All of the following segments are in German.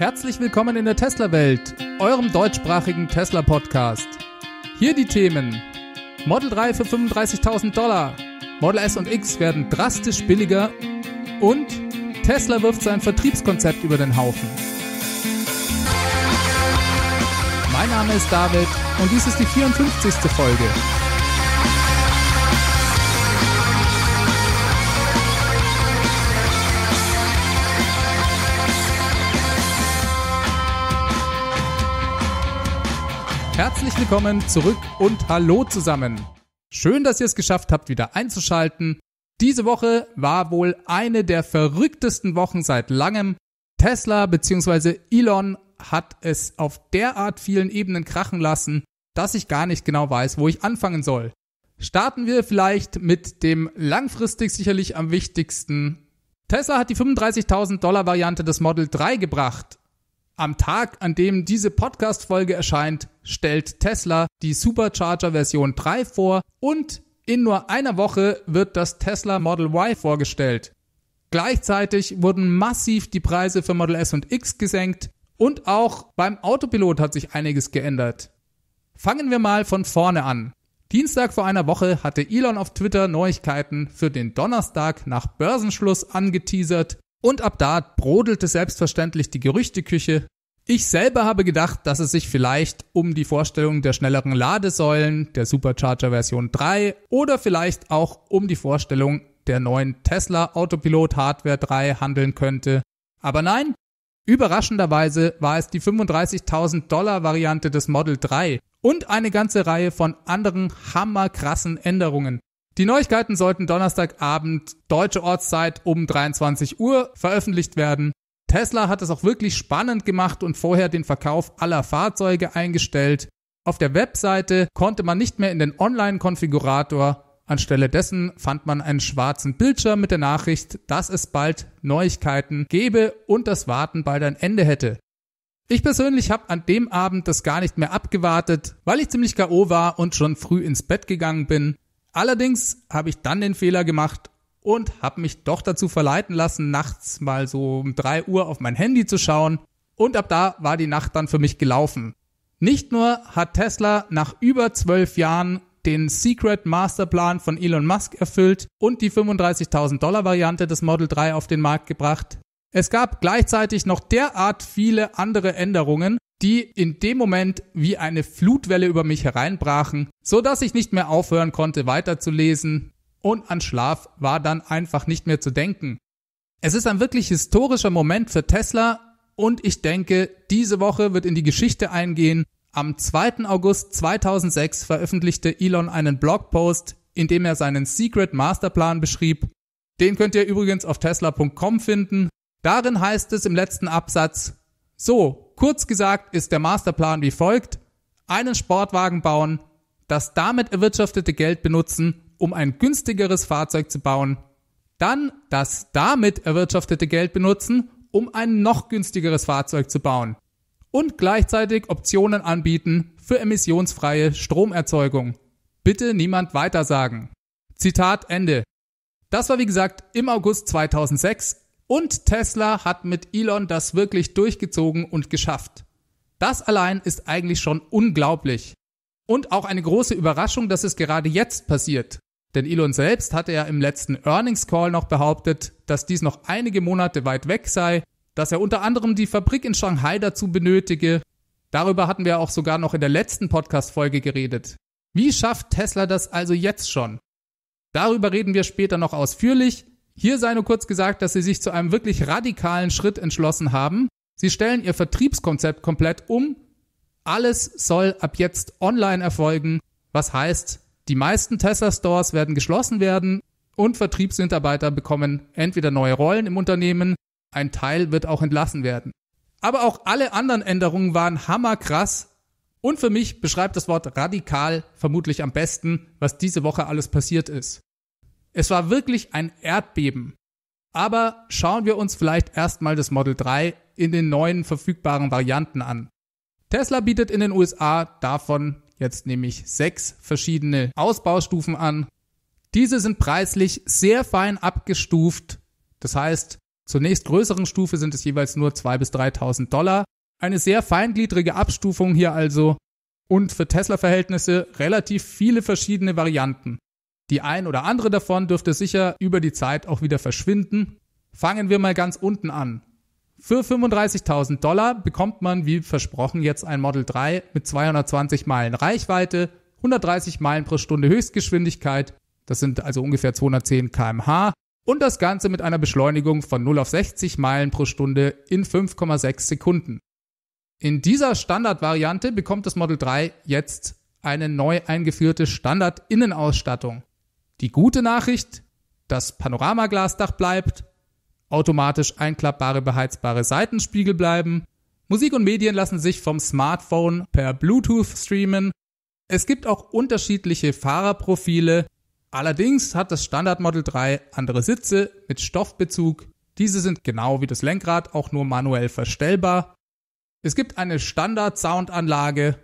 Herzlich willkommen in der Tesla-Welt, eurem deutschsprachigen Tesla-Podcast. Hier die Themen: Model 3 für 35.000 Dollar, Model S und X werden drastisch billiger und Tesla wirft sein Vertriebskonzept über den Haufen. Mein Name ist David und dies ist die 54. Folge. Herzlich willkommen zurück und hallo zusammen. Schön, dass ihr es geschafft habt, wieder einzuschalten. Diese Woche war wohl eine der verrücktesten Wochen seit langem. Tesla bzw. Elon hat es auf derart vielen Ebenen krachen lassen, dass ich gar nicht genau weiß, wo ich anfangen soll. Starten wir vielleicht mit dem langfristig sicherlich am wichtigsten. Tesla hat die 35.000 Dollar Variante des Model 3 gebracht. Am Tag, an dem diese Podcast-Folge erscheint, stellt Tesla die Supercharger Version 3 vor und in nur einer Woche wird das Tesla Model Y vorgestellt. Gleichzeitig wurden massiv die Preise für Model S und X gesenkt und auch beim Autopilot hat sich einiges geändert. Fangen wir mal von vorne an. Dienstag vor einer Woche hatte Elon auf Twitter Neuigkeiten für den Donnerstag nach Börsenschluss angeteasert und ab da brodelte selbstverständlich die Gerüchteküche ich selber habe gedacht, dass es sich vielleicht um die Vorstellung der schnelleren Ladesäulen der Supercharger Version 3 oder vielleicht auch um die Vorstellung der neuen Tesla Autopilot Hardware 3 handeln könnte. Aber nein, überraschenderweise war es die 35.000 Dollar Variante des Model 3 und eine ganze Reihe von anderen hammerkrassen Änderungen. Die Neuigkeiten sollten Donnerstagabend deutsche Ortszeit um 23 Uhr veröffentlicht werden Tesla hat es auch wirklich spannend gemacht und vorher den Verkauf aller Fahrzeuge eingestellt. Auf der Webseite konnte man nicht mehr in den Online-Konfigurator. Anstelle dessen fand man einen schwarzen Bildschirm mit der Nachricht, dass es bald Neuigkeiten gäbe und das Warten bald ein Ende hätte. Ich persönlich habe an dem Abend das gar nicht mehr abgewartet, weil ich ziemlich KO war und schon früh ins Bett gegangen bin. Allerdings habe ich dann den Fehler gemacht und habe mich doch dazu verleiten lassen, nachts mal so um 3 Uhr auf mein Handy zu schauen. Und ab da war die Nacht dann für mich gelaufen. Nicht nur hat Tesla nach über zwölf Jahren den Secret Masterplan von Elon Musk erfüllt und die 35.000 Dollar Variante des Model 3 auf den Markt gebracht. Es gab gleichzeitig noch derart viele andere Änderungen, die in dem Moment wie eine Flutwelle über mich hereinbrachen, so dass ich nicht mehr aufhören konnte weiterzulesen und an Schlaf war dann einfach nicht mehr zu denken. Es ist ein wirklich historischer Moment für Tesla und ich denke, diese Woche wird in die Geschichte eingehen. Am 2. August 2006 veröffentlichte Elon einen Blogpost, in dem er seinen Secret Masterplan beschrieb. Den könnt ihr übrigens auf tesla.com finden. Darin heißt es im letzten Absatz, so, kurz gesagt ist der Masterplan wie folgt, einen Sportwagen bauen, das damit erwirtschaftete Geld benutzen, um ein günstigeres Fahrzeug zu bauen, dann das damit erwirtschaftete Geld benutzen, um ein noch günstigeres Fahrzeug zu bauen und gleichzeitig Optionen anbieten für emissionsfreie Stromerzeugung. Bitte niemand weitersagen. Zitat Ende. Das war wie gesagt im August 2006 und Tesla hat mit Elon das wirklich durchgezogen und geschafft. Das allein ist eigentlich schon unglaublich. Und auch eine große Überraschung, dass es gerade jetzt passiert. Denn Elon selbst hatte ja im letzten Earnings Call noch behauptet, dass dies noch einige Monate weit weg sei, dass er unter anderem die Fabrik in Shanghai dazu benötige. Darüber hatten wir auch sogar noch in der letzten Podcast-Folge geredet. Wie schafft Tesla das also jetzt schon? Darüber reden wir später noch ausführlich. Hier sei nur kurz gesagt, dass sie sich zu einem wirklich radikalen Schritt entschlossen haben. Sie stellen ihr Vertriebskonzept komplett um. Alles soll ab jetzt online erfolgen, was heißt, die meisten Tesla Stores werden geschlossen werden und Vertriebsmitarbeiter bekommen entweder neue Rollen im Unternehmen, ein Teil wird auch entlassen werden. Aber auch alle anderen Änderungen waren hammerkrass und für mich beschreibt das Wort radikal vermutlich am besten, was diese Woche alles passiert ist. Es war wirklich ein Erdbeben. Aber schauen wir uns vielleicht erstmal das Model 3 in den neuen verfügbaren Varianten an. Tesla bietet in den USA davon Jetzt nehme ich sechs verschiedene Ausbaustufen an. Diese sind preislich sehr fein abgestuft. Das heißt, zur größeren Stufe sind es jeweils nur 2.000 bis 3.000 Dollar. Eine sehr feingliedrige Abstufung hier also und für Tesla-Verhältnisse relativ viele verschiedene Varianten. Die ein oder andere davon dürfte sicher über die Zeit auch wieder verschwinden. Fangen wir mal ganz unten an. Für 35.000 Dollar bekommt man, wie versprochen, jetzt ein Model 3 mit 220 Meilen Reichweite, 130 Meilen pro Stunde Höchstgeschwindigkeit, das sind also ungefähr 210 kmh, und das Ganze mit einer Beschleunigung von 0 auf 60 Meilen pro Stunde in 5,6 Sekunden. In dieser Standardvariante bekommt das Model 3 jetzt eine neu eingeführte Standard-Innenausstattung. Die gute Nachricht, das Panoramaglasdach bleibt, automatisch einklappbare beheizbare Seitenspiegel bleiben. Musik und Medien lassen sich vom Smartphone per Bluetooth streamen. Es gibt auch unterschiedliche Fahrerprofile. Allerdings hat das Standard Model 3 andere Sitze mit Stoffbezug. Diese sind genau wie das Lenkrad auch nur manuell verstellbar. Es gibt eine Standard-Soundanlage.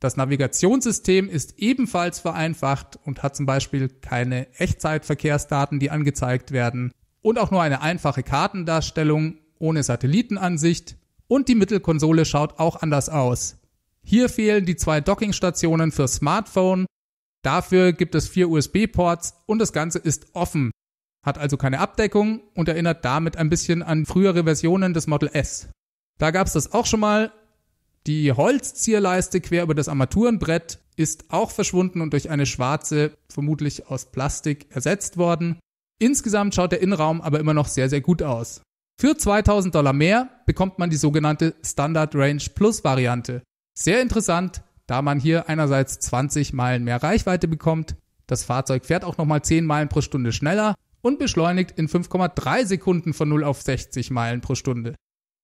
Das Navigationssystem ist ebenfalls vereinfacht und hat zum Beispiel keine Echtzeitverkehrsdaten, die angezeigt werden und auch nur eine einfache Kartendarstellung ohne Satellitenansicht und die Mittelkonsole schaut auch anders aus. Hier fehlen die zwei Dockingstationen für Smartphone, dafür gibt es vier USB-Ports und das Ganze ist offen, hat also keine Abdeckung und erinnert damit ein bisschen an frühere Versionen des Model S. Da gab es das auch schon mal. Die Holzzierleiste quer über das Armaturenbrett ist auch verschwunden und durch eine schwarze, vermutlich aus Plastik, ersetzt worden. Insgesamt schaut der Innenraum aber immer noch sehr, sehr gut aus. Für 2000 Dollar mehr bekommt man die sogenannte Standard Range Plus Variante. Sehr interessant, da man hier einerseits 20 Meilen mehr Reichweite bekommt, das Fahrzeug fährt auch nochmal 10 Meilen pro Stunde schneller und beschleunigt in 5,3 Sekunden von 0 auf 60 Meilen pro Stunde.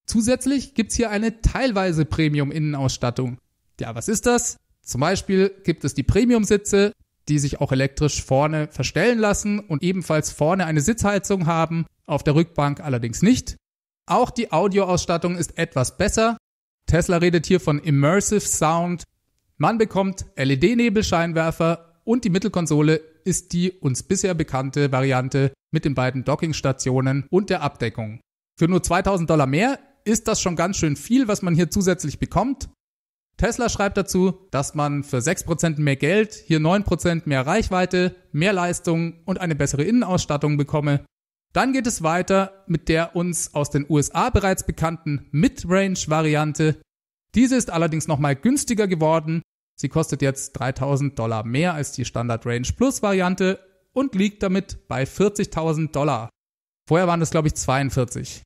Zusätzlich gibt es hier eine teilweise Premium-Innenausstattung. Ja, was ist das? Zum Beispiel gibt es die Premium-Sitze, die sich auch elektrisch vorne verstellen lassen und ebenfalls vorne eine Sitzheizung haben, auf der Rückbank allerdings nicht. Auch die Audioausstattung ist etwas besser. Tesla redet hier von Immersive Sound. Man bekommt LED-Nebelscheinwerfer und die Mittelkonsole ist die uns bisher bekannte Variante mit den beiden Dockingstationen und der Abdeckung. Für nur 2000 Dollar mehr ist das schon ganz schön viel, was man hier zusätzlich bekommt. Tesla schreibt dazu, dass man für 6% mehr Geld hier 9% mehr Reichweite, mehr Leistung und eine bessere Innenausstattung bekomme. Dann geht es weiter mit der uns aus den USA bereits bekannten Mid-Range-Variante. Diese ist allerdings nochmal günstiger geworden. Sie kostet jetzt 3000 Dollar mehr als die Standard Range Plus Variante und liegt damit bei 40.000 Dollar. Vorher waren das, glaube ich, 42.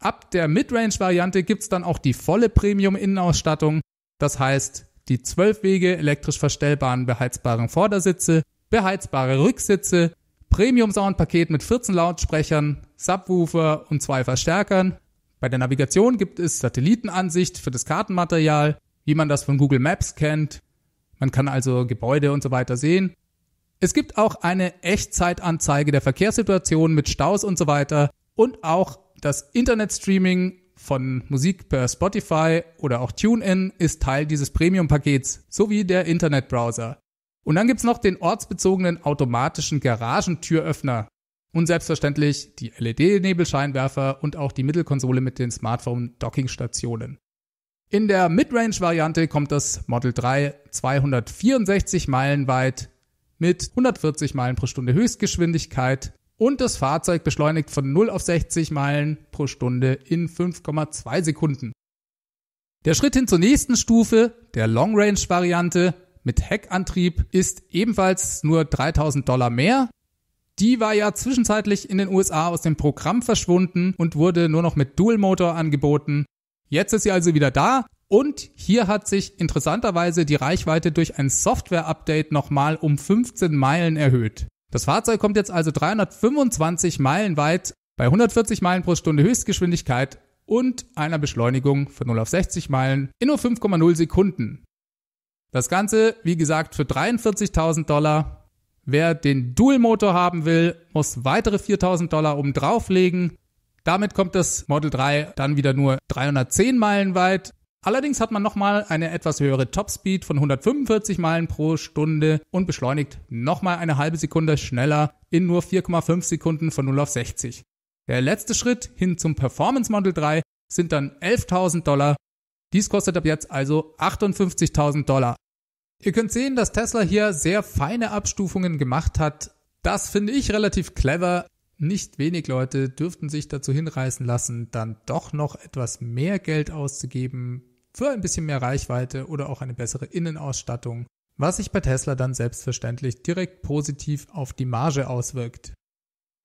Ab der Mid-Range Variante es dann auch die volle Premium-Innenausstattung das heißt, die zwölf Wege elektrisch verstellbaren beheizbaren Vordersitze, beheizbare Rücksitze, Premium-Soundpaket mit 14 Lautsprechern, Subwoofer und zwei Verstärkern. Bei der Navigation gibt es Satellitenansicht für das Kartenmaterial, wie man das von Google Maps kennt. Man kann also Gebäude und so weiter sehen. Es gibt auch eine Echtzeitanzeige der Verkehrssituation mit Staus und so weiter und auch das Internetstreaming von Musik per Spotify oder auch TuneIn ist Teil dieses Premium-Pakets sowie der Internetbrowser. Und dann gibt es noch den ortsbezogenen automatischen Garagentüröffner und selbstverständlich die LED-Nebelscheinwerfer und auch die Mittelkonsole mit den Smartphone-Dockingstationen. In der Midrange-Variante kommt das Model 3 264 Meilen weit mit 140 Meilen pro Stunde Höchstgeschwindigkeit und das Fahrzeug beschleunigt von 0 auf 60 Meilen pro Stunde in 5,2 Sekunden. Der Schritt hin zur nächsten Stufe, der Long Range Variante mit Heckantrieb, ist ebenfalls nur 3000 Dollar mehr. Die war ja zwischenzeitlich in den USA aus dem Programm verschwunden und wurde nur noch mit Dual Motor angeboten. Jetzt ist sie also wieder da und hier hat sich interessanterweise die Reichweite durch ein Software-Update nochmal um 15 Meilen erhöht. Das Fahrzeug kommt jetzt also 325 Meilen weit bei 140 Meilen pro Stunde Höchstgeschwindigkeit und einer Beschleunigung von 0 auf 60 Meilen in nur 5,0 Sekunden. Das Ganze, wie gesagt, für 43.000 Dollar. Wer den Dual-Motor haben will, muss weitere 4.000 Dollar oben drauflegen. Damit kommt das Model 3 dann wieder nur 310 Meilen weit Allerdings hat man nochmal eine etwas höhere Topspeed von 145 Meilen pro Stunde und beschleunigt nochmal eine halbe Sekunde schneller in nur 4,5 Sekunden von 0 auf 60. Der letzte Schritt hin zum Performance Model 3 sind dann 11.000 Dollar. Dies kostet ab jetzt also 58.000 Dollar. Ihr könnt sehen, dass Tesla hier sehr feine Abstufungen gemacht hat. Das finde ich relativ clever. Nicht wenig Leute dürften sich dazu hinreißen lassen, dann doch noch etwas mehr Geld auszugeben, für ein bisschen mehr Reichweite oder auch eine bessere Innenausstattung, was sich bei Tesla dann selbstverständlich direkt positiv auf die Marge auswirkt.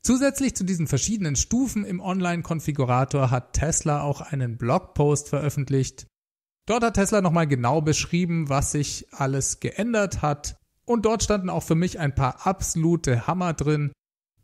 Zusätzlich zu diesen verschiedenen Stufen im Online-Konfigurator hat Tesla auch einen Blogpost veröffentlicht. Dort hat Tesla nochmal genau beschrieben, was sich alles geändert hat. Und dort standen auch für mich ein paar absolute Hammer drin.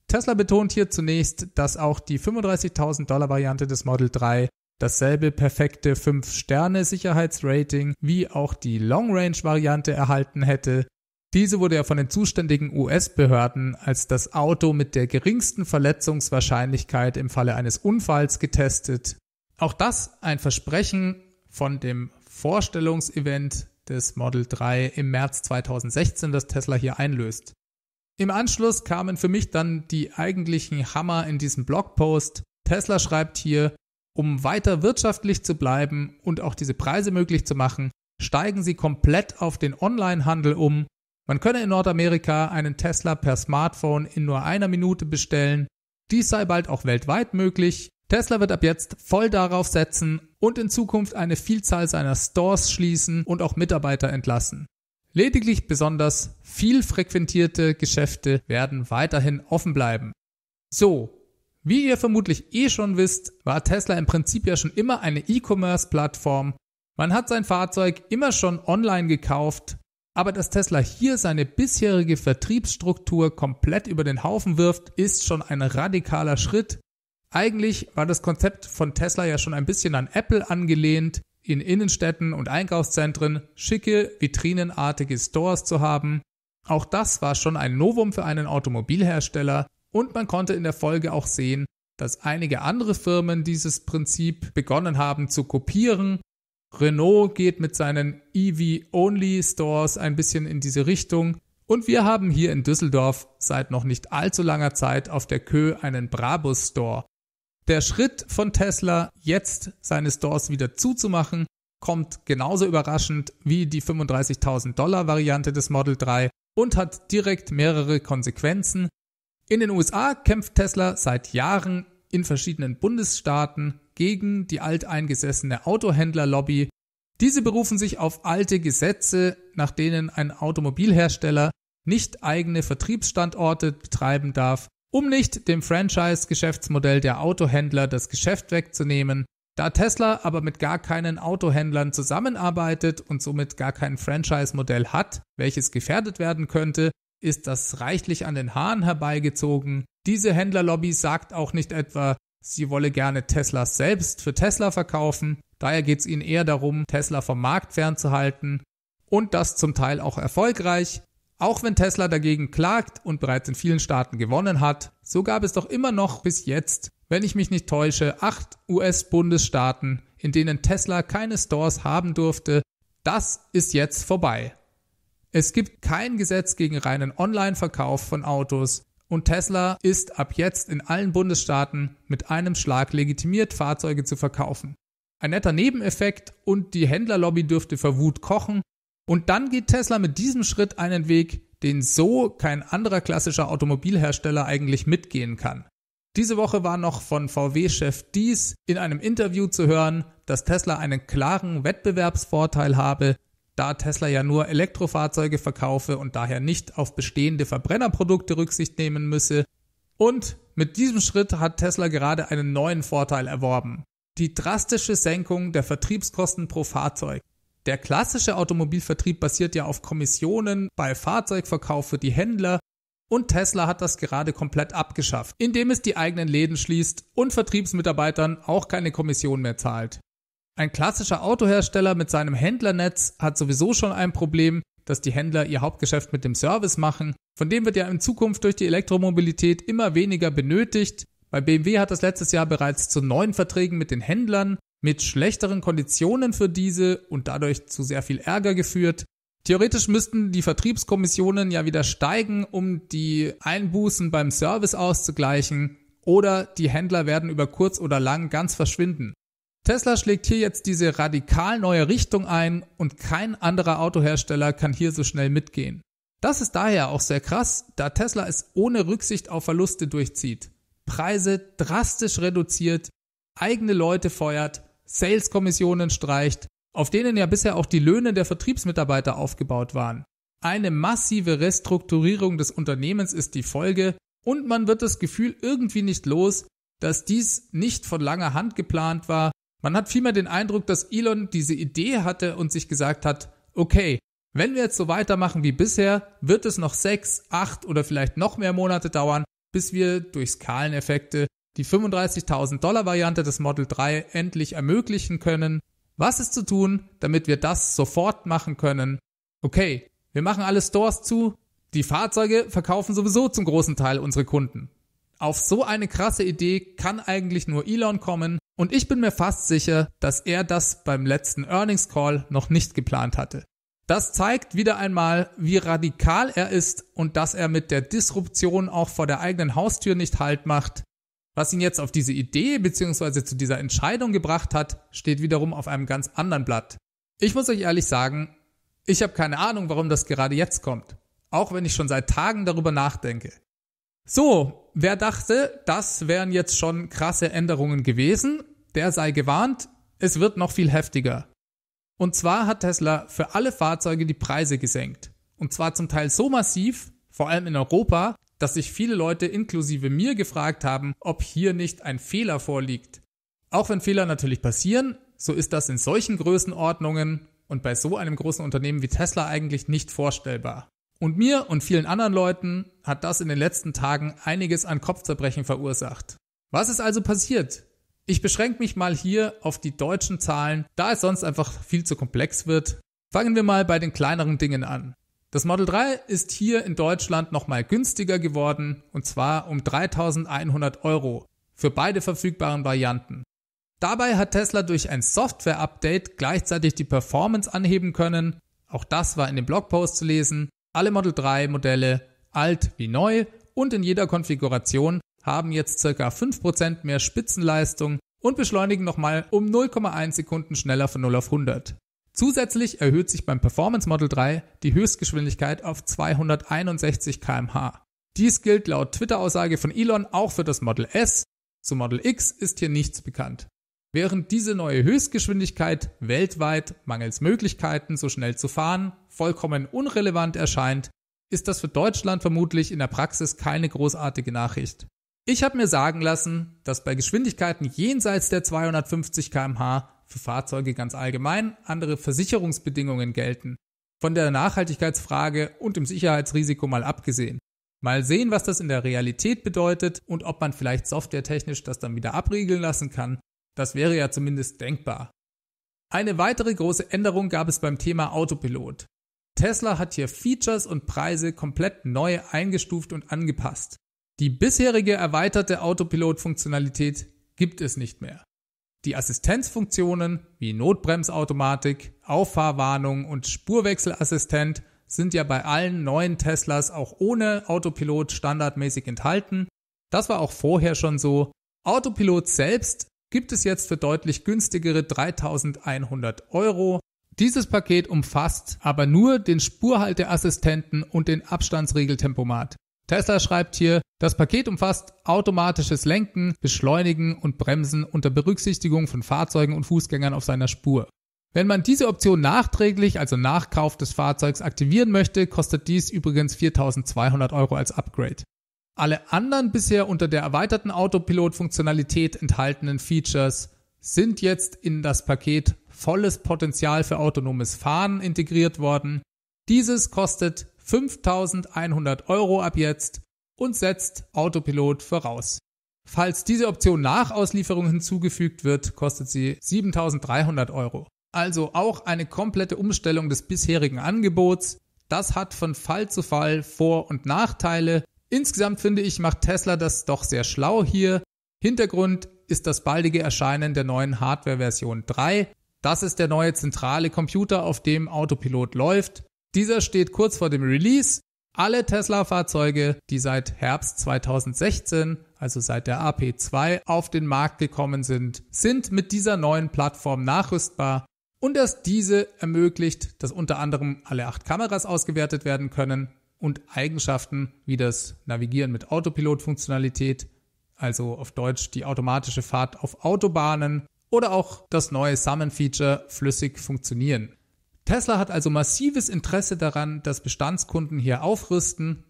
Tesla betont hier zunächst, dass auch die 35.000 Dollar Variante des Model 3 dasselbe perfekte 5-Sterne-Sicherheitsrating wie auch die Long-Range-Variante erhalten hätte. Diese wurde ja von den zuständigen US-Behörden als das Auto mit der geringsten Verletzungswahrscheinlichkeit im Falle eines Unfalls getestet. Auch das ein Versprechen von dem Vorstellungsevent des Model 3 im März 2016, das Tesla hier einlöst. Im Anschluss kamen für mich dann die eigentlichen Hammer in diesem Blogpost. Tesla schreibt hier, um weiter wirtschaftlich zu bleiben und auch diese Preise möglich zu machen, steigen sie komplett auf den Online-Handel um. Man könne in Nordamerika einen Tesla per Smartphone in nur einer Minute bestellen. Dies sei bald auch weltweit möglich. Tesla wird ab jetzt voll darauf setzen und in Zukunft eine Vielzahl seiner Stores schließen und auch Mitarbeiter entlassen. Lediglich besonders viel frequentierte Geschäfte werden weiterhin offen bleiben. So, wie ihr vermutlich eh schon wisst, war Tesla im Prinzip ja schon immer eine E-Commerce-Plattform. Man hat sein Fahrzeug immer schon online gekauft, aber dass Tesla hier seine bisherige Vertriebsstruktur komplett über den Haufen wirft, ist schon ein radikaler Schritt. Eigentlich war das Konzept von Tesla ja schon ein bisschen an Apple angelehnt, in Innenstädten und Einkaufszentren schicke, vitrinenartige Stores zu haben. Auch das war schon ein Novum für einen Automobilhersteller, und man konnte in der Folge auch sehen, dass einige andere Firmen dieses Prinzip begonnen haben zu kopieren. Renault geht mit seinen EV-Only-Stores ein bisschen in diese Richtung. Und wir haben hier in Düsseldorf seit noch nicht allzu langer Zeit auf der Kö einen Brabus-Store. Der Schritt von Tesla, jetzt seine Stores wieder zuzumachen, kommt genauso überraschend wie die 35.000 Dollar Variante des Model 3 und hat direkt mehrere Konsequenzen, in den USA kämpft Tesla seit Jahren in verschiedenen Bundesstaaten gegen die alteingesessene Autohändlerlobby. Diese berufen sich auf alte Gesetze, nach denen ein Automobilhersteller nicht eigene Vertriebsstandorte betreiben darf, um nicht dem Franchise-Geschäftsmodell der Autohändler das Geschäft wegzunehmen. Da Tesla aber mit gar keinen Autohändlern zusammenarbeitet und somit gar kein Franchise-Modell hat, welches gefährdet werden könnte, ist das reichlich an den Haaren herbeigezogen. Diese Händlerlobby sagt auch nicht etwa, sie wolle gerne Tesla selbst für Tesla verkaufen. Daher geht es ihnen eher darum, Tesla vom Markt fernzuhalten. Und das zum Teil auch erfolgreich. Auch wenn Tesla dagegen klagt und bereits in vielen Staaten gewonnen hat, so gab es doch immer noch bis jetzt, wenn ich mich nicht täusche, acht US-Bundesstaaten, in denen Tesla keine Stores haben durfte. Das ist jetzt vorbei. Es gibt kein Gesetz gegen reinen Online-Verkauf von Autos und Tesla ist ab jetzt in allen Bundesstaaten mit einem Schlag legitimiert, Fahrzeuge zu verkaufen. Ein netter Nebeneffekt und die Händlerlobby dürfte vor Wut kochen. Und dann geht Tesla mit diesem Schritt einen Weg, den so kein anderer klassischer Automobilhersteller eigentlich mitgehen kann. Diese Woche war noch von VW-Chef Dies in einem Interview zu hören, dass Tesla einen klaren Wettbewerbsvorteil habe, da Tesla ja nur Elektrofahrzeuge verkaufe und daher nicht auf bestehende Verbrennerprodukte Rücksicht nehmen müsse. Und mit diesem Schritt hat Tesla gerade einen neuen Vorteil erworben. Die drastische Senkung der Vertriebskosten pro Fahrzeug. Der klassische Automobilvertrieb basiert ja auf Kommissionen bei Fahrzeugverkauf für die Händler und Tesla hat das gerade komplett abgeschafft, indem es die eigenen Läden schließt und Vertriebsmitarbeitern auch keine Kommission mehr zahlt. Ein klassischer Autohersteller mit seinem Händlernetz hat sowieso schon ein Problem, dass die Händler ihr Hauptgeschäft mit dem Service machen. Von dem wird ja in Zukunft durch die Elektromobilität immer weniger benötigt. Bei BMW hat das letztes Jahr bereits zu neuen Verträgen mit den Händlern, mit schlechteren Konditionen für diese und dadurch zu sehr viel Ärger geführt. Theoretisch müssten die Vertriebskommissionen ja wieder steigen, um die Einbußen beim Service auszugleichen, oder die Händler werden über kurz oder lang ganz verschwinden. Tesla schlägt hier jetzt diese radikal neue Richtung ein und kein anderer Autohersteller kann hier so schnell mitgehen. Das ist daher auch sehr krass, da Tesla es ohne Rücksicht auf Verluste durchzieht, Preise drastisch reduziert, eigene Leute feuert, Sales-Kommissionen streicht, auf denen ja bisher auch die Löhne der Vertriebsmitarbeiter aufgebaut waren. Eine massive Restrukturierung des Unternehmens ist die Folge und man wird das Gefühl irgendwie nicht los, dass dies nicht von langer Hand geplant war, man hat vielmehr den Eindruck, dass Elon diese Idee hatte und sich gesagt hat, okay, wenn wir jetzt so weitermachen wie bisher, wird es noch sechs, acht oder vielleicht noch mehr Monate dauern, bis wir durch Skaleneffekte die 35.000 Dollar Variante des Model 3 endlich ermöglichen können. Was ist zu tun, damit wir das sofort machen können? Okay, wir machen alle Stores zu, die Fahrzeuge verkaufen sowieso zum großen Teil unsere Kunden. Auf so eine krasse Idee kann eigentlich nur Elon kommen, und ich bin mir fast sicher, dass er das beim letzten Earnings Call noch nicht geplant hatte. Das zeigt wieder einmal, wie radikal er ist und dass er mit der Disruption auch vor der eigenen Haustür nicht Halt macht. Was ihn jetzt auf diese Idee bzw. zu dieser Entscheidung gebracht hat, steht wiederum auf einem ganz anderen Blatt. Ich muss euch ehrlich sagen, ich habe keine Ahnung, warum das gerade jetzt kommt, auch wenn ich schon seit Tagen darüber nachdenke. So, wer dachte, das wären jetzt schon krasse Änderungen gewesen, der sei gewarnt, es wird noch viel heftiger. Und zwar hat Tesla für alle Fahrzeuge die Preise gesenkt. Und zwar zum Teil so massiv, vor allem in Europa, dass sich viele Leute inklusive mir gefragt haben, ob hier nicht ein Fehler vorliegt. Auch wenn Fehler natürlich passieren, so ist das in solchen Größenordnungen und bei so einem großen Unternehmen wie Tesla eigentlich nicht vorstellbar. Und mir und vielen anderen Leuten hat das in den letzten Tagen einiges an Kopfzerbrechen verursacht. Was ist also passiert? Ich beschränke mich mal hier auf die deutschen Zahlen, da es sonst einfach viel zu komplex wird. Fangen wir mal bei den kleineren Dingen an. Das Model 3 ist hier in Deutschland nochmal günstiger geworden, und zwar um 3100 Euro für beide verfügbaren Varianten. Dabei hat Tesla durch ein Software-Update gleichzeitig die Performance anheben können. Auch das war in dem Blogpost zu lesen. Alle Model 3 Modelle, alt wie neu und in jeder Konfiguration, haben jetzt ca. 5% mehr Spitzenleistung und beschleunigen nochmal um 0,1 Sekunden schneller von 0 auf 100. Zusätzlich erhöht sich beim Performance Model 3 die Höchstgeschwindigkeit auf 261 kmh. Dies gilt laut Twitter-Aussage von Elon auch für das Model S. Zu Model X ist hier nichts bekannt. Während diese neue Höchstgeschwindigkeit weltweit mangels Möglichkeiten, so schnell zu fahren, vollkommen unrelevant erscheint, ist das für Deutschland vermutlich in der Praxis keine großartige Nachricht. Ich habe mir sagen lassen, dass bei Geschwindigkeiten jenseits der 250 km/h für Fahrzeuge ganz allgemein andere Versicherungsbedingungen gelten. Von der Nachhaltigkeitsfrage und dem Sicherheitsrisiko mal abgesehen. Mal sehen, was das in der Realität bedeutet und ob man vielleicht softwaretechnisch das dann wieder abriegeln lassen kann das wäre ja zumindest denkbar. Eine weitere große Änderung gab es beim Thema Autopilot. Tesla hat hier Features und Preise komplett neu eingestuft und angepasst. Die bisherige erweiterte Autopilot-Funktionalität gibt es nicht mehr. Die Assistenzfunktionen wie Notbremsautomatik, Auffahrwarnung und Spurwechselassistent sind ja bei allen neuen Teslas auch ohne Autopilot standardmäßig enthalten. Das war auch vorher schon so. Autopilot selbst gibt es jetzt für deutlich günstigere 3100 Euro. Dieses Paket umfasst aber nur den Spurhalteassistenten und den Abstandsregeltempomat. Tesla schreibt hier, das Paket umfasst automatisches Lenken, Beschleunigen und Bremsen unter Berücksichtigung von Fahrzeugen und Fußgängern auf seiner Spur. Wenn man diese Option nachträglich, also nach Kauf des Fahrzeugs, aktivieren möchte, kostet dies übrigens 4200 Euro als Upgrade. Alle anderen bisher unter der erweiterten Autopilot-Funktionalität enthaltenen Features sind jetzt in das Paket Volles Potenzial für autonomes Fahren integriert worden. Dieses kostet 5100 Euro ab jetzt und setzt Autopilot voraus. Falls diese Option nach Auslieferung hinzugefügt wird, kostet sie 7300 Euro. Also auch eine komplette Umstellung des bisherigen Angebots. Das hat von Fall zu Fall Vor- und Nachteile Insgesamt finde ich, macht Tesla das doch sehr schlau hier. Hintergrund ist das baldige Erscheinen der neuen Hardware-Version 3. Das ist der neue zentrale Computer, auf dem Autopilot läuft. Dieser steht kurz vor dem Release. Alle Tesla-Fahrzeuge, die seit Herbst 2016, also seit der AP2, auf den Markt gekommen sind, sind mit dieser neuen Plattform nachrüstbar. Und erst diese ermöglicht, dass unter anderem alle acht Kameras ausgewertet werden können, und Eigenschaften wie das Navigieren mit Autopilot-Funktionalität, also auf Deutsch die automatische Fahrt auf Autobahnen oder auch das neue Summon-Feature flüssig funktionieren. Tesla hat also massives Interesse daran, dass Bestandskunden hier aufrüsten.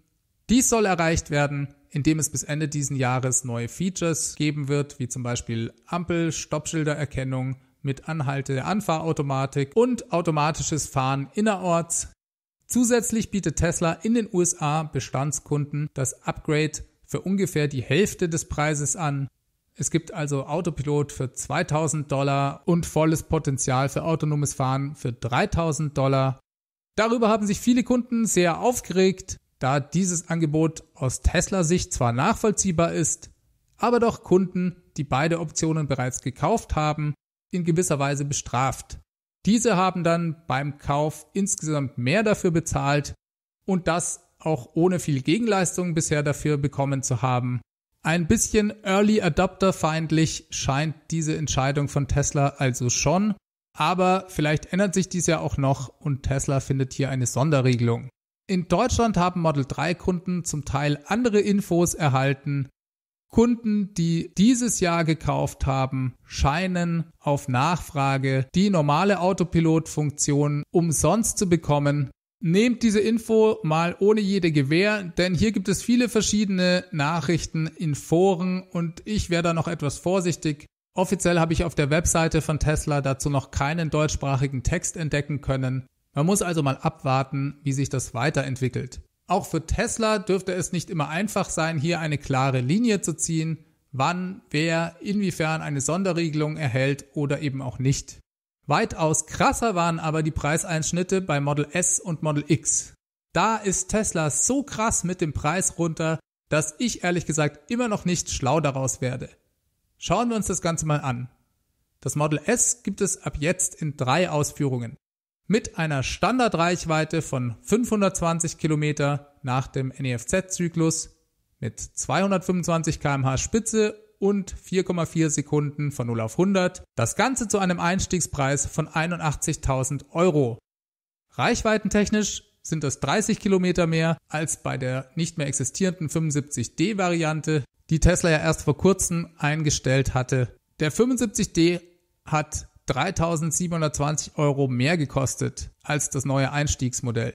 Dies soll erreicht werden, indem es bis Ende diesen Jahres neue Features geben wird, wie zum Beispiel Ampel, Stoppschildererkennung, mit Anhalte Anfahrautomatik und automatisches Fahren innerorts. Zusätzlich bietet Tesla in den USA Bestandskunden das Upgrade für ungefähr die Hälfte des Preises an. Es gibt also Autopilot für 2000 Dollar und volles Potenzial für autonomes Fahren für 3000 Dollar. Darüber haben sich viele Kunden sehr aufgeregt, da dieses Angebot aus Tesla-Sicht zwar nachvollziehbar ist, aber doch Kunden, die beide Optionen bereits gekauft haben, in gewisser Weise bestraft. Diese haben dann beim Kauf insgesamt mehr dafür bezahlt und das auch ohne viel Gegenleistung bisher dafür bekommen zu haben. Ein bisschen Early Adapter feindlich scheint diese Entscheidung von Tesla also schon, aber vielleicht ändert sich dies ja auch noch und Tesla findet hier eine Sonderregelung. In Deutschland haben Model 3 Kunden zum Teil andere Infos erhalten Kunden, die dieses Jahr gekauft haben, scheinen auf Nachfrage die normale Autopilot-Funktion umsonst zu bekommen. Nehmt diese Info mal ohne jede Gewähr, denn hier gibt es viele verschiedene Nachrichten in Foren und ich wäre da noch etwas vorsichtig. Offiziell habe ich auf der Webseite von Tesla dazu noch keinen deutschsprachigen Text entdecken können. Man muss also mal abwarten, wie sich das weiterentwickelt. Auch für Tesla dürfte es nicht immer einfach sein, hier eine klare Linie zu ziehen, wann, wer, inwiefern eine Sonderregelung erhält oder eben auch nicht. Weitaus krasser waren aber die Preiseinschnitte bei Model S und Model X. Da ist Tesla so krass mit dem Preis runter, dass ich ehrlich gesagt immer noch nicht schlau daraus werde. Schauen wir uns das Ganze mal an. Das Model S gibt es ab jetzt in drei Ausführungen mit einer Standardreichweite von 520 km nach dem NEFZ-Zyklus mit 225 km/h Spitze und 4,4 Sekunden von 0 auf 100. Das Ganze zu einem Einstiegspreis von 81.000 Euro. Reichweitentechnisch sind das 30 km mehr als bei der nicht mehr existierenden 75D-Variante, die Tesla ja erst vor kurzem eingestellt hatte. Der 75D hat 3720 Euro mehr gekostet als das neue Einstiegsmodell.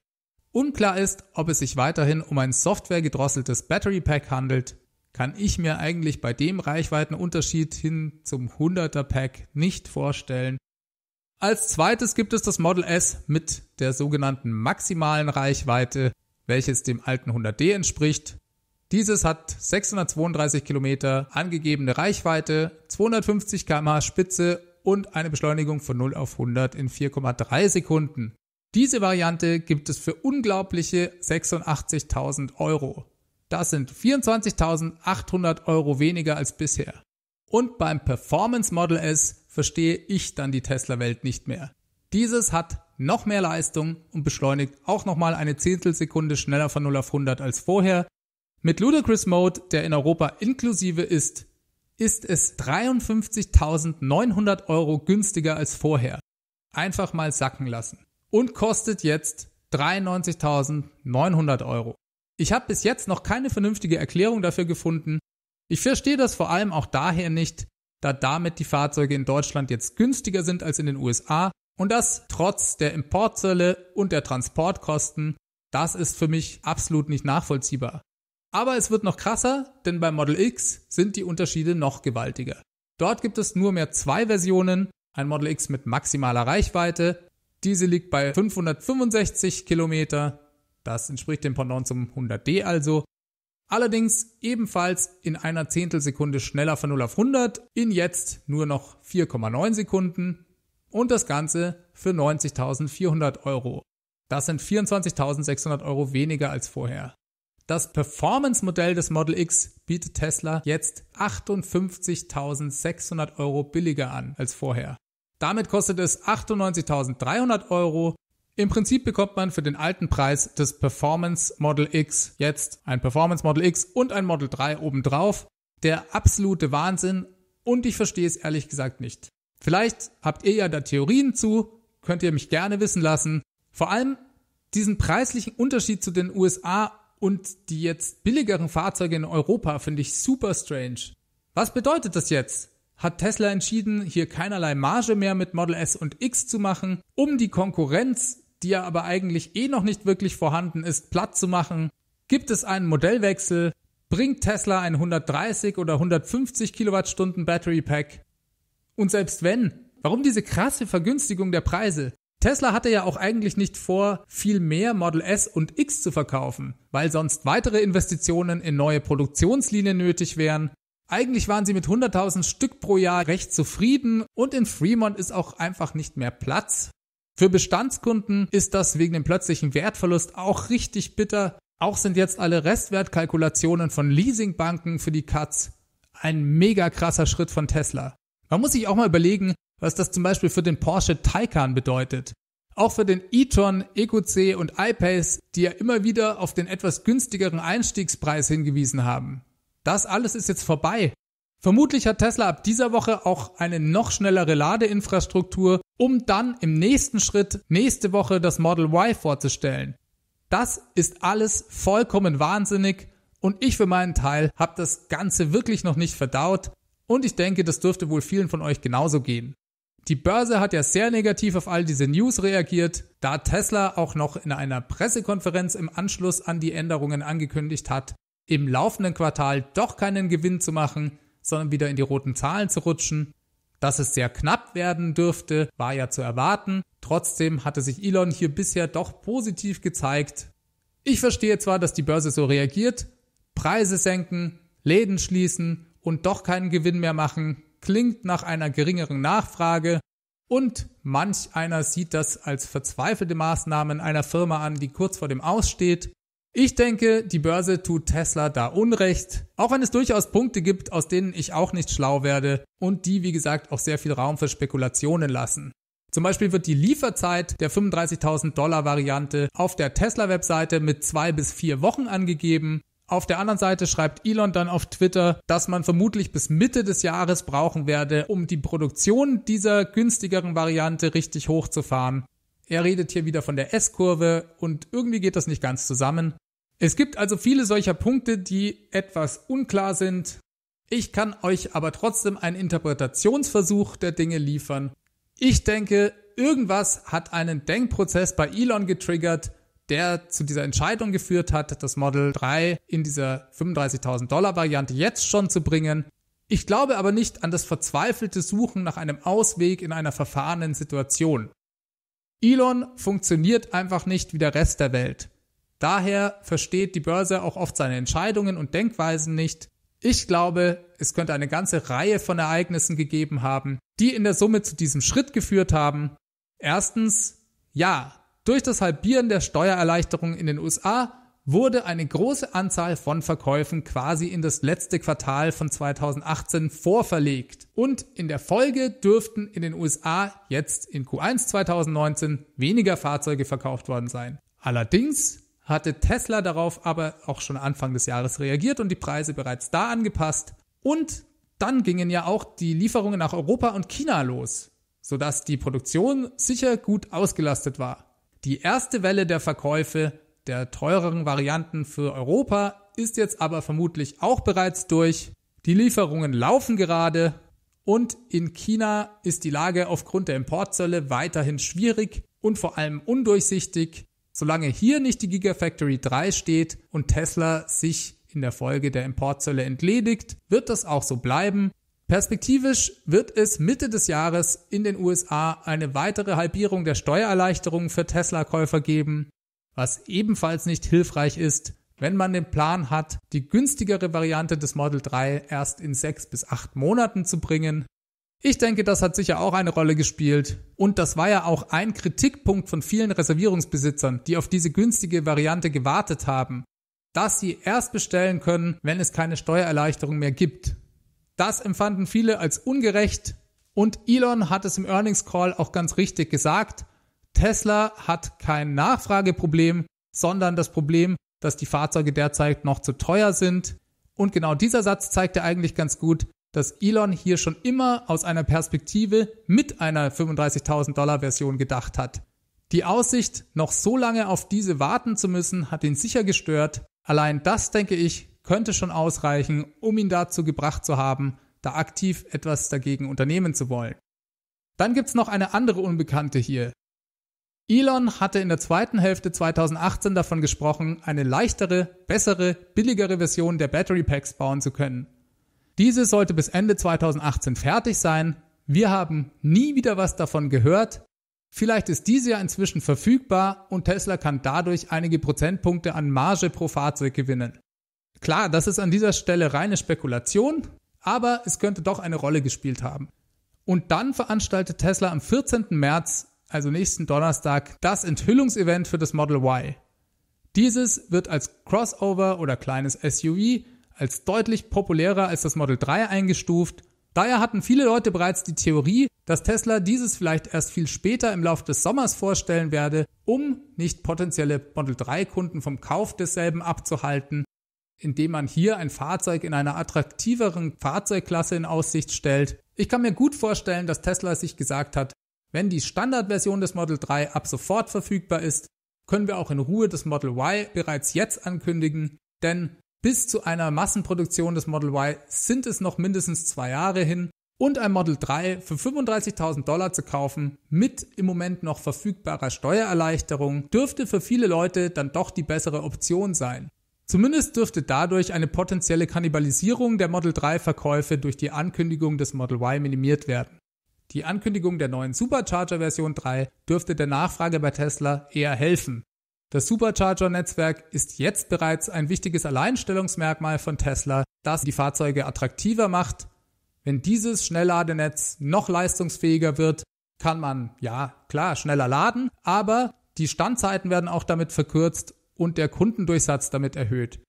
Unklar ist, ob es sich weiterhin um ein softwaregedrosseltes Battery Pack handelt, kann ich mir eigentlich bei dem Reichweitenunterschied hin zum 100er Pack nicht vorstellen. Als zweites gibt es das Model S mit der sogenannten maximalen Reichweite, welches dem alten 100D entspricht. Dieses hat 632 km angegebene Reichweite, 250 km/h Spitze und eine Beschleunigung von 0 auf 100 in 4,3 Sekunden. Diese Variante gibt es für unglaubliche 86.000 Euro. Das sind 24.800 Euro weniger als bisher. Und beim Performance Model S verstehe ich dann die Tesla-Welt nicht mehr. Dieses hat noch mehr Leistung und beschleunigt auch nochmal eine Zehntelsekunde schneller von 0 auf 100 als vorher. Mit Ludicrous Mode, der in Europa inklusive ist, ist es 53.900 Euro günstiger als vorher. Einfach mal sacken lassen. Und kostet jetzt 93.900 Euro. Ich habe bis jetzt noch keine vernünftige Erklärung dafür gefunden. Ich verstehe das vor allem auch daher nicht, da damit die Fahrzeuge in Deutschland jetzt günstiger sind als in den USA und das trotz der Importzölle und der Transportkosten. Das ist für mich absolut nicht nachvollziehbar. Aber es wird noch krasser, denn bei Model X sind die Unterschiede noch gewaltiger. Dort gibt es nur mehr zwei Versionen, ein Model X mit maximaler Reichweite, diese liegt bei 565 Kilometer, das entspricht dem Pendant zum 100D also, allerdings ebenfalls in einer Zehntelsekunde schneller von 0 auf 100, in jetzt nur noch 4,9 Sekunden und das Ganze für 90.400 Euro. Das sind 24.600 Euro weniger als vorher. Das Performance-Modell des Model X bietet Tesla jetzt 58.600 Euro billiger an als vorher. Damit kostet es 98.300 Euro. Im Prinzip bekommt man für den alten Preis des Performance Model X jetzt ein Performance Model X und ein Model 3 obendrauf. Der absolute Wahnsinn und ich verstehe es ehrlich gesagt nicht. Vielleicht habt ihr ja da Theorien zu, könnt ihr mich gerne wissen lassen. Vor allem diesen preislichen Unterschied zu den USA und die jetzt billigeren Fahrzeuge in Europa finde ich super strange. Was bedeutet das jetzt? Hat Tesla entschieden, hier keinerlei Marge mehr mit Model S und X zu machen, um die Konkurrenz, die ja aber eigentlich eh noch nicht wirklich vorhanden ist, platt zu machen? Gibt es einen Modellwechsel? Bringt Tesla ein 130 oder 150 Kilowattstunden Battery Pack? Und selbst wenn, warum diese krasse Vergünstigung der Preise? Tesla hatte ja auch eigentlich nicht vor, viel mehr Model S und X zu verkaufen, weil sonst weitere Investitionen in neue Produktionslinien nötig wären. Eigentlich waren sie mit 100.000 Stück pro Jahr recht zufrieden und in Fremont ist auch einfach nicht mehr Platz. Für Bestandskunden ist das wegen dem plötzlichen Wertverlust auch richtig bitter. Auch sind jetzt alle Restwertkalkulationen von Leasingbanken für die Cuts ein mega krasser Schritt von Tesla. Man muss sich auch mal überlegen, was das zum Beispiel für den Porsche Taycan bedeutet. Auch für den e-tron, EQC und iPace, die ja immer wieder auf den etwas günstigeren Einstiegspreis hingewiesen haben. Das alles ist jetzt vorbei. Vermutlich hat Tesla ab dieser Woche auch eine noch schnellere Ladeinfrastruktur, um dann im nächsten Schritt nächste Woche das Model Y vorzustellen. Das ist alles vollkommen wahnsinnig und ich für meinen Teil habe das Ganze wirklich noch nicht verdaut und ich denke, das dürfte wohl vielen von euch genauso gehen. Die Börse hat ja sehr negativ auf all diese News reagiert, da Tesla auch noch in einer Pressekonferenz im Anschluss an die Änderungen angekündigt hat, im laufenden Quartal doch keinen Gewinn zu machen, sondern wieder in die roten Zahlen zu rutschen. Dass es sehr knapp werden dürfte, war ja zu erwarten. Trotzdem hatte sich Elon hier bisher doch positiv gezeigt. Ich verstehe zwar, dass die Börse so reagiert, Preise senken, Läden schließen und doch keinen Gewinn mehr machen, klingt nach einer geringeren Nachfrage und manch einer sieht das als verzweifelte Maßnahmen einer Firma an, die kurz vor dem Aussteht. Ich denke, die Börse tut Tesla da Unrecht, auch wenn es durchaus Punkte gibt, aus denen ich auch nicht schlau werde und die, wie gesagt, auch sehr viel Raum für Spekulationen lassen. Zum Beispiel wird die Lieferzeit der 35.000 Dollar Variante auf der Tesla-Webseite mit zwei bis vier Wochen angegeben. Auf der anderen Seite schreibt Elon dann auf Twitter, dass man vermutlich bis Mitte des Jahres brauchen werde, um die Produktion dieser günstigeren Variante richtig hochzufahren. Er redet hier wieder von der S-Kurve und irgendwie geht das nicht ganz zusammen. Es gibt also viele solcher Punkte, die etwas unklar sind. Ich kann euch aber trotzdem einen Interpretationsversuch der Dinge liefern. Ich denke, irgendwas hat einen Denkprozess bei Elon getriggert, der zu dieser Entscheidung geführt hat, das Model 3 in dieser 35.000 Dollar Variante jetzt schon zu bringen. Ich glaube aber nicht an das verzweifelte Suchen nach einem Ausweg in einer verfahrenen Situation. Elon funktioniert einfach nicht wie der Rest der Welt. Daher versteht die Börse auch oft seine Entscheidungen und Denkweisen nicht. Ich glaube, es könnte eine ganze Reihe von Ereignissen gegeben haben, die in der Summe zu diesem Schritt geführt haben. Erstens, ja, durch das Halbieren der Steuererleichterung in den USA wurde eine große Anzahl von Verkäufen quasi in das letzte Quartal von 2018 vorverlegt. Und in der Folge dürften in den USA jetzt in Q1 2019 weniger Fahrzeuge verkauft worden sein. Allerdings hatte Tesla darauf aber auch schon Anfang des Jahres reagiert und die Preise bereits da angepasst. Und dann gingen ja auch die Lieferungen nach Europa und China los, sodass die Produktion sicher gut ausgelastet war. Die erste Welle der Verkäufe der teureren Varianten für Europa ist jetzt aber vermutlich auch bereits durch. Die Lieferungen laufen gerade und in China ist die Lage aufgrund der Importzölle weiterhin schwierig und vor allem undurchsichtig, solange hier nicht die Gigafactory 3 steht und Tesla sich in der Folge der Importzölle entledigt, wird das auch so bleiben Perspektivisch wird es Mitte des Jahres in den USA eine weitere Halbierung der Steuererleichterungen für Tesla-Käufer geben, was ebenfalls nicht hilfreich ist, wenn man den Plan hat, die günstigere Variante des Model 3 erst in sechs bis acht Monaten zu bringen. Ich denke, das hat sicher auch eine Rolle gespielt. Und das war ja auch ein Kritikpunkt von vielen Reservierungsbesitzern, die auf diese günstige Variante gewartet haben, dass sie erst bestellen können, wenn es keine Steuererleichterung mehr gibt. Das empfanden viele als ungerecht und Elon hat es im Earnings Call auch ganz richtig gesagt. Tesla hat kein Nachfrageproblem, sondern das Problem, dass die Fahrzeuge derzeit noch zu teuer sind. Und genau dieser Satz zeigt ja eigentlich ganz gut, dass Elon hier schon immer aus einer Perspektive mit einer 35.000 Dollar Version gedacht hat. Die Aussicht, noch so lange auf diese warten zu müssen, hat ihn sicher gestört. Allein das, denke ich, könnte schon ausreichen, um ihn dazu gebracht zu haben, da aktiv etwas dagegen unternehmen zu wollen. Dann gibt es noch eine andere Unbekannte hier. Elon hatte in der zweiten Hälfte 2018 davon gesprochen, eine leichtere, bessere, billigere Version der Battery Packs bauen zu können. Diese sollte bis Ende 2018 fertig sein. Wir haben nie wieder was davon gehört. Vielleicht ist diese ja inzwischen verfügbar und Tesla kann dadurch einige Prozentpunkte an Marge pro Fahrzeug gewinnen. Klar, das ist an dieser Stelle reine Spekulation, aber es könnte doch eine Rolle gespielt haben. Und dann veranstaltet Tesla am 14. März, also nächsten Donnerstag, das Enthüllungsevent für das Model Y. Dieses wird als Crossover oder kleines SUV als deutlich populärer als das Model 3 eingestuft. Daher hatten viele Leute bereits die Theorie, dass Tesla dieses vielleicht erst viel später im Laufe des Sommers vorstellen werde, um nicht potenzielle Model 3 Kunden vom Kauf desselben abzuhalten indem man hier ein Fahrzeug in einer attraktiveren Fahrzeugklasse in Aussicht stellt. Ich kann mir gut vorstellen, dass Tesla sich gesagt hat, wenn die Standardversion des Model 3 ab sofort verfügbar ist, können wir auch in Ruhe das Model Y bereits jetzt ankündigen, denn bis zu einer Massenproduktion des Model Y sind es noch mindestens zwei Jahre hin und ein Model 3 für 35.000 Dollar zu kaufen mit im Moment noch verfügbarer Steuererleichterung dürfte für viele Leute dann doch die bessere Option sein. Zumindest dürfte dadurch eine potenzielle Kannibalisierung der Model 3 Verkäufe durch die Ankündigung des Model Y minimiert werden. Die Ankündigung der neuen Supercharger Version 3 dürfte der Nachfrage bei Tesla eher helfen. Das Supercharger-Netzwerk ist jetzt bereits ein wichtiges Alleinstellungsmerkmal von Tesla, das die Fahrzeuge attraktiver macht. Wenn dieses Schnellladenetz noch leistungsfähiger wird, kann man, ja, klar, schneller laden, aber die Standzeiten werden auch damit verkürzt und der Kundendurchsatz damit erhöht.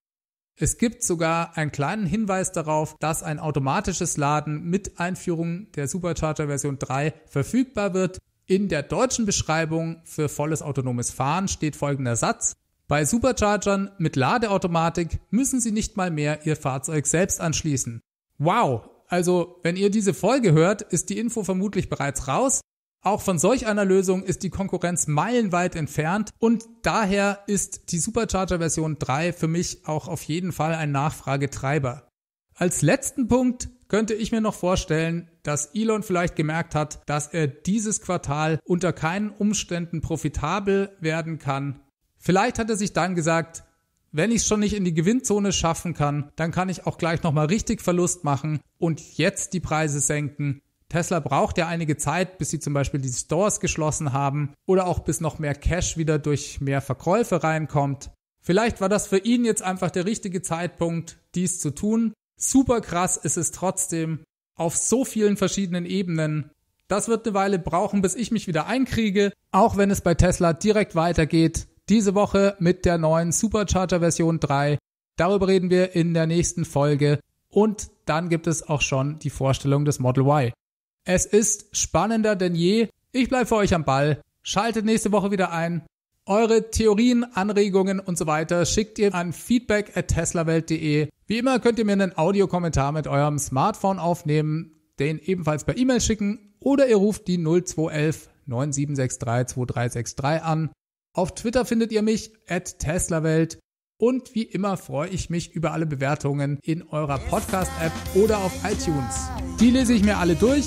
Es gibt sogar einen kleinen Hinweis darauf, dass ein automatisches Laden mit Einführung der Supercharger Version 3 verfügbar wird. In der deutschen Beschreibung für volles autonomes Fahren steht folgender Satz. Bei Superchargern mit Ladeautomatik müssen Sie nicht mal mehr Ihr Fahrzeug selbst anschließen. Wow! Also, wenn ihr diese Folge hört, ist die Info vermutlich bereits raus. Auch von solch einer Lösung ist die Konkurrenz meilenweit entfernt und daher ist die Supercharger Version 3 für mich auch auf jeden Fall ein Nachfragetreiber. Als letzten Punkt könnte ich mir noch vorstellen, dass Elon vielleicht gemerkt hat, dass er dieses Quartal unter keinen Umständen profitabel werden kann. Vielleicht hat er sich dann gesagt, wenn ich es schon nicht in die Gewinnzone schaffen kann, dann kann ich auch gleich nochmal richtig Verlust machen und jetzt die Preise senken, Tesla braucht ja einige Zeit, bis sie zum Beispiel die Stores geschlossen haben oder auch bis noch mehr Cash wieder durch mehr Verkäufe reinkommt. Vielleicht war das für ihn jetzt einfach der richtige Zeitpunkt, dies zu tun. Super krass ist es trotzdem auf so vielen verschiedenen Ebenen. Das wird eine Weile brauchen, bis ich mich wieder einkriege, auch wenn es bei Tesla direkt weitergeht. Diese Woche mit der neuen Supercharger Version 3. Darüber reden wir in der nächsten Folge. Und dann gibt es auch schon die Vorstellung des Model Y. Es ist spannender denn je. Ich bleibe für euch am Ball. Schaltet nächste Woche wieder ein. Eure Theorien, Anregungen und so weiter schickt ihr an feedback at teslawelt.de. Wie immer könnt ihr mir einen Audiokommentar mit eurem Smartphone aufnehmen, den ebenfalls per E-Mail schicken oder ihr ruft die 0211 9763 2363 an. Auf Twitter findet ihr mich at teslawelt. Und wie immer freue ich mich über alle Bewertungen in eurer Podcast-App oder auf iTunes. Die lese ich mir alle durch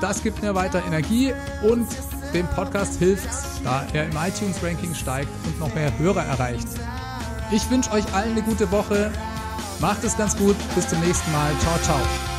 das gibt mir weiter Energie und dem Podcast hilft, da er im iTunes-Ranking steigt und noch mehr Hörer erreicht. Ich wünsche euch allen eine gute Woche. Macht es ganz gut. Bis zum nächsten Mal. Ciao, ciao.